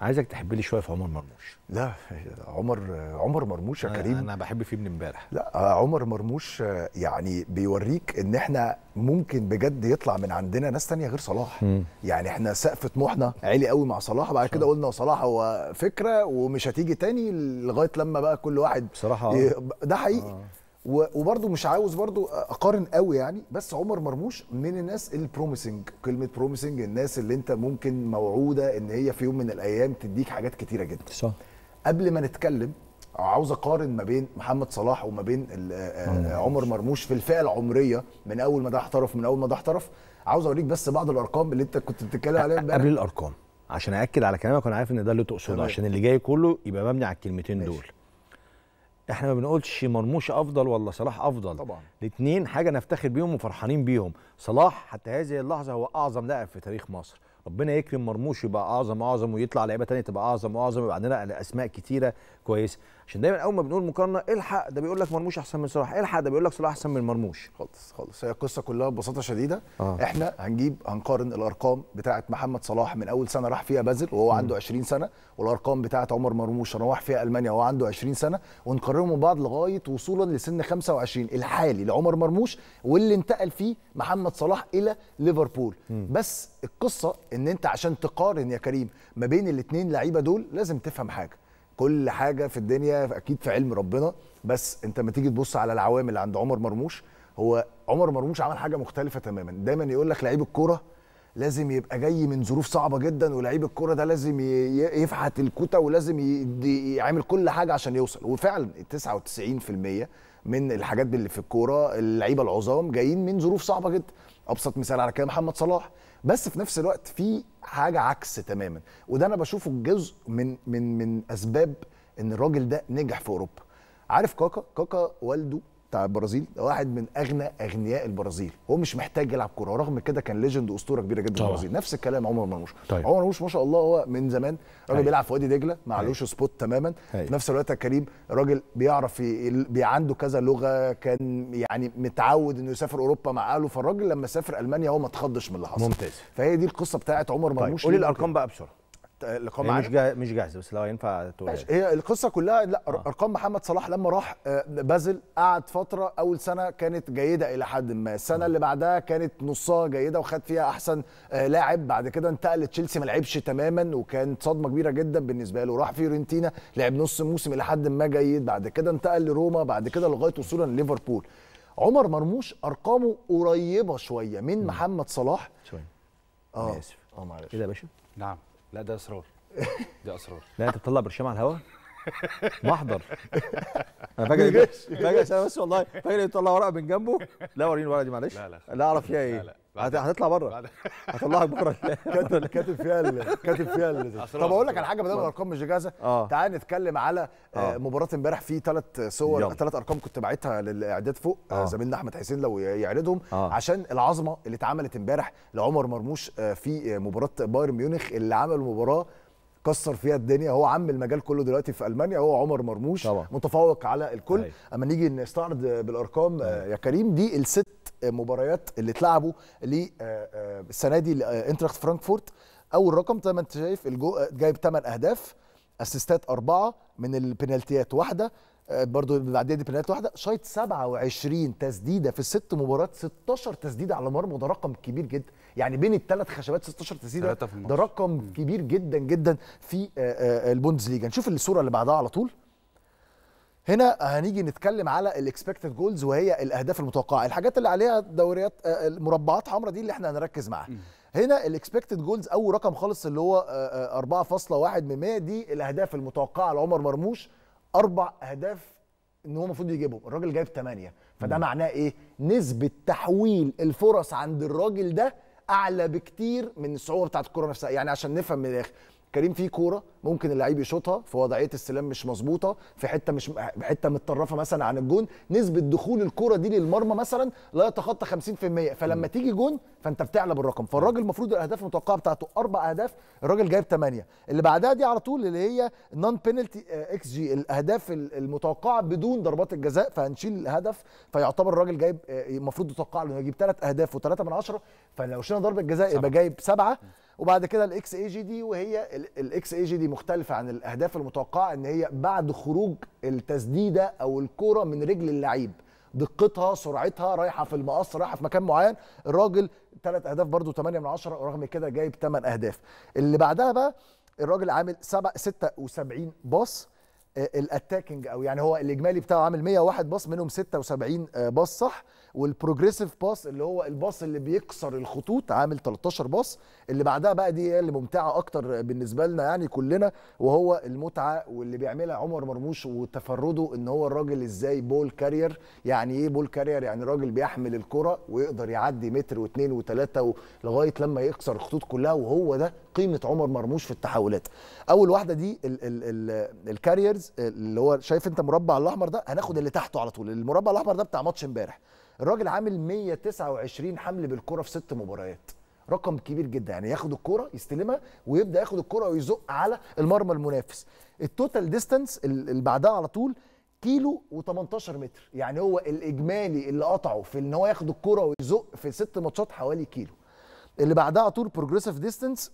عايزك تحب لي شويه في عمر مرموش لا عمر عمر مرموش يا كريم انا بحب فيه من امبارح لا عمر مرموش يعني بيوريك ان احنا ممكن بجد يطلع من عندنا ناس تانية غير صلاح م. يعني احنا سقف طموحنا عالي قوي مع صلاح بعد كده قلنا صلاح هو فكره ومش هتيجي تاني لغايه لما بقى كل واحد بصراحه ده حقيقي آه. وبرده مش عاوز برده اقارن قوي يعني بس عمر مرموش من الناس البروميسنج كلمه بروميسنج الناس اللي انت ممكن موعوده ان هي في يوم من الايام تديك حاجات كتيره جدا صح قبل ما نتكلم عاوز اقارن ما بين محمد صلاح وما بين آه، آه، عمر مرموش في الفئه العمريه من اول ما ده احترف من اول ما ده احترف عاوز اوريك بس بعض الارقام اللي انت كنت بتتكلم عليها قبل الارقام عشان ااكد على كلامك وانا عارف ان ده اللي تقصده عشان اللي جاي كله يبقى مبني على الكلمتين ماشي. دول احنا ما بنقولش مرموش افضل ولا صلاح افضل طبعا الاثنين حاجه نفتخر بيهم وفرحانين بيهم صلاح حتى هذه اللحظه هو اعظم لاعب في تاريخ مصر ربنا يكرم مرموش يبقى اعظم اعظم ويطلع لعيبه ثانيه تبقى اعظم واعظم يبقى عندنا اسماء كتيره كويسه عشان دايما اول ما بنقول مقارنه الحق ده بيقول لك مرموش احسن من صلاح الحق ده بيقول لك صلاح احسن من مرموش خالص خالص هي القصه كلها ببساطه شديده آه. احنا هنجيب هنقارن الارقام بتاعه محمد صلاح من اول سنه راح فيها بازل وهو م. عنده 20 سنه والارقام بتاعه عمر مرموش راح فيها المانيا وهو عنده 20 سنه ونقارنهم ببعض لغايه وصولا لسن 25 الحالي لعمر مرموش واللي انتقل فيه محمد صلاح الى ليفربول بس القصه ان انت عشان تقارن يا كريم ما بين الاثنين لعيبه دول لازم تفهم حاجه كل حاجه في الدنيا اكيد في علم ربنا بس انت لما تيجي تبص على العوامل عند عمر مرموش هو عمر مرموش عمل حاجه مختلفه تماما دايما يقول لك لعيب الكوره لازم يبقى جاي من ظروف صعبه جدا ولعيب الكوره ده لازم يفحت الكوته ولازم يعمل كل حاجه عشان يوصل وفعلا 99% من الحاجات اللي في الكوره اللعيبه العظام جايين من ظروف صعبه جدا ابسط مثال على كده محمد صلاح بس في نفس الوقت في حاجه عكس تماما وده انا بشوفه جزء من من من اسباب ان الراجل ده نجح في اوروبا عارف كاكا كاكا والده بتاع البرازيل واحد من اغنى اغنياء البرازيل هو مش محتاج يلعب كوره ورغم كده كان ليجند اسطوره كبيره جدا طبعا. البرازيل نفس الكلام عمر مرموش طيب. عمر مرموش ما شاء الله هو من زمان راجل طيب. بيلعب في وادي دجله ما عليهوش طيب. سبوت تماما طيب. في نفس الوقت كريم راجل بيعرف بي عنده كذا لغه كان يعني متعود انه يسافر اوروبا مع اهله فالراجل لما سافر المانيا هو ما اتخضش من اللي حصل ممتاز فهي دي القصه بتاعت عمر مرموش طيب. قولي الارقام بقى بسرعه الاقامه هي مش مش جاهز بس لو ينفع تقول هي القصه كلها لا آه. ارقام محمد صلاح لما راح آه، بازل قعد فتره اول سنه كانت جيده الى حد ما السنه آه. اللي بعدها كانت نصها جيده وخد فيها احسن آه، لاعب بعد كده انتقل لتشيلسي ما لعبش تماما وكانت صدمه كبيره جدا بالنسبه له راح فيورنتينا لعب نص موسم الى حد ما جيد بعد كده انتقل لروما بعد كده لغايه وصولا ليفربول عمر مرموش ارقامه قريبه شويه من محمد صلاح شويه اه اه معلش كده إيه يا باشا نعم لا ده اسرار ده اسرار لا انت بتطلع برشام على الهوا محضر انا فاكر فاكر بس والله فاكر يطلع ورقه من جنبه لا وريني الورقه دي معلش لا لا لا اعرف فيها ايه لا لا. هتطلع بره هطلعك بره كاتب كاتب فيها كاتب فيها طب اقول لك على حاجه بدل الارقام مش جاهزه آه. تعال نتكلم على آه، آه. مباراه امبارح في ثلاث صور ثلاث ارقام كنت باعتها للاعداد فوق زميلنا احمد حسين لو يعرضهم عشان العظمه اللي اتعملت امبارح لعمر مرموش في مباراه بايرن ميونخ اللي عمل مباراه كسر فيها الدنيا هو عم المجال كله دلوقتي في المانيا هو عمر مرموش طبعا. متفوق على الكل اما نيجي نستعرض بالارقام يا كريم دي الست مباريات اللي اتلعبوا للسنه آه، آه، دي لانتراخت فرانكفورت اول رقم زي ما انت شايف الجو آه، جايب 8 اهداف اسيستات اربعه من البنالتيات واحده برضو العديه دي بنالتي واحده شايط 27 تسديده في الست مباريات 16 تسديده على مرمى ده رقم كبير جدا يعني بين الثلاث خشبات 16 تسديده ده رقم كبير جدا جدا في البوندسليجا نشوف الصوره اللي بعدها على طول هنا هنيجي نتكلم على الاكسبكتد جولز وهي الاهداف المتوقعه الحاجات اللي عليها دوريات المربعات آه، آه، حمراء دي اللي احنا هنركز معاها هنا الاكسبكتد جولز اول رقم خالص اللي هو 4.1 آه، من 100 دي الاهداف المتوقعه لعمر مرموش اربع اهداف ان هو المفروض يجيبهم الراجل جايب 8 فده معناه ايه نسبه تحويل الفرص عند الراجل ده اعلى بكتير من الصعوبه بتاعه الكره نفسها يعني عشان نفهم من الاخر كريم فيه كوره ممكن اللعيب يشوطها في وضعيه السلام مش مظبوطه في حته مش حته متطرفه مثلا عن الجون نسبه دخول الكوره دي للمرمى مثلا لا يتخطى 50% فلما م. تيجي جون فانت بتعلى بالرقم فالراجل المفروض الاهداف المتوقعه بتاعته اربع اهداف الراجل جايب ثمانيه اللي بعدها دي على طول اللي هي نون بينالتي اكس جي الاهداف المتوقعه بدون ضربات الجزاء فهنشيل الهدف فيعتبر الراجل جايب آه، المفروض يتوقع له يجيب ثلاث اهداف وثلاثه من عشره فلو شلنا ضربه جزاء يبقى جايب سبعه وبعد كده الاكس اي جي دي وهي الاكس اي جي دي مختلفه عن الاهداف المتوقعه ان هي بعد خروج التسديده او الكوره من رجل اللعيب دقتها سرعتها رايحه في المقص رايحه في مكان معين الراجل ثلاث اهداف برده 8 من 10 ورغم كده جايب 8 اهداف اللي بعدها بقى الراجل عامل 76 باص الاتاكينج او يعني هو الاجمالي بتاعه عامل 101 باص منهم 76 آه، باص صح والبروجريسيف باص اللي هو الباص اللي بيكسر الخطوط عامل 13 باص اللي بعدها بقى دي اللي ممتعه اكتر بالنسبه لنا يعني كلنا وهو المتعه واللي بيعملها عمر مرموش وتفرده ان هو الراجل ازاي بول كارير يعني ايه بول كارير يعني راجل بيحمل الكره ويقدر يعدي متر واثنين وثلاثه لغايه لما يكسر الخطوط كلها وهو ده قيمه عمر مرموش في التحولات اول واحده دي الكاريرز اللي هو شايف انت مربع الاحمر ده هناخد اللي تحته على طول المربع الاحمر ده بتاع ماتش امبارح الراجل عامل 129 حمل بالكره في ست مباريات رقم كبير جدا يعني ياخد الكرة يستلمها ويبدا ياخد الكرة ويزق على المرمى المنافس التوتال ديستانس اللي بعدها على طول كيلو و18 متر يعني هو الاجمالي اللي قطعه في ان هو ياخد الكرة ويزق في ست ماتشات حوالي كيلو اللي بعدها على طول بروجريسيف ديستانس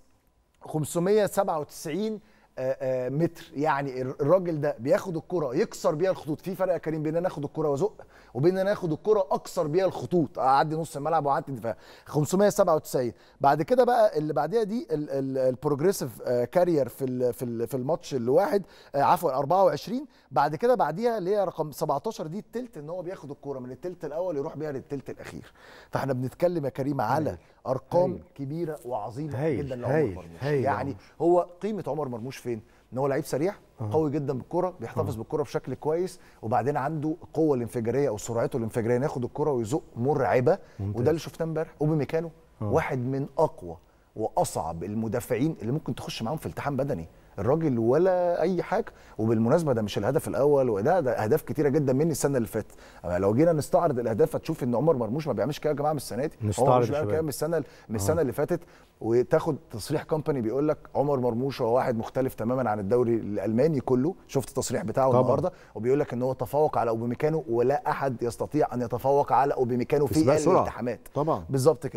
597 آه، آه، متر يعني الراجل ده بياخد الكره يكسر بيها الخطوط في فرق يا كريم بين ان انا اخد الكره وازق وبين ان انا اخد الكره اكسر بيها الخطوط اعدي نص الملعب واعدي الدفاع 597 بعد كده بقى اللي بعديها دي البروجريسيف كارير آه، في في في الماتش الواحد عفوا 24 بعد كده بعديها اللي هي رقم 17 دي التلت ان هو بياخد الكره من التلت الاول يروح بيها للتلت الاخير فاحنا بنتكلم يا كريم على ارقام هايل. كبيره وعظيمه هايل. جدا لعمر هايل. مرموش هايل. يعني هو قيمه عمر مرموش فين ان هو لعيب سريع قوي جدا بالكره بيحتفظ بالكره بشكل كويس وبعدين عنده القوه الانفجاريه او سرعته الانفجاريه ناخد الكره ويزق مرعبه ممتاز. وده اللي شفناه امبارح وبمكانه واحد من اقوى واصعب المدافعين اللي ممكن تخش معاهم في التحام بدني الراجل ولا اي حاجه وبالمناسبه ده مش الهدف الاول وده ده اهداف كتيره جدا مني السنه اللي فاتت آه، لو جينا نستعرض الاهداف هتشوف ان عمر مرموش ما بيعملش كده يا جماعه من السنه دي هو مش بيعمل كده من السنه من آه. السنه اللي فاتت وتاخد تصريح كومباني بيقول لك عمر مرموش هو واحد مختلف تماما عن الدوري الالماني كله شفت التصريح بتاعه طبعا. النهارده وبيقول لك ان هو تفوق على اوبيميكانو ولا احد يستطيع ان يتفوق على اوبيميكانو في اقل الالتحامات طبعا بالظبط كده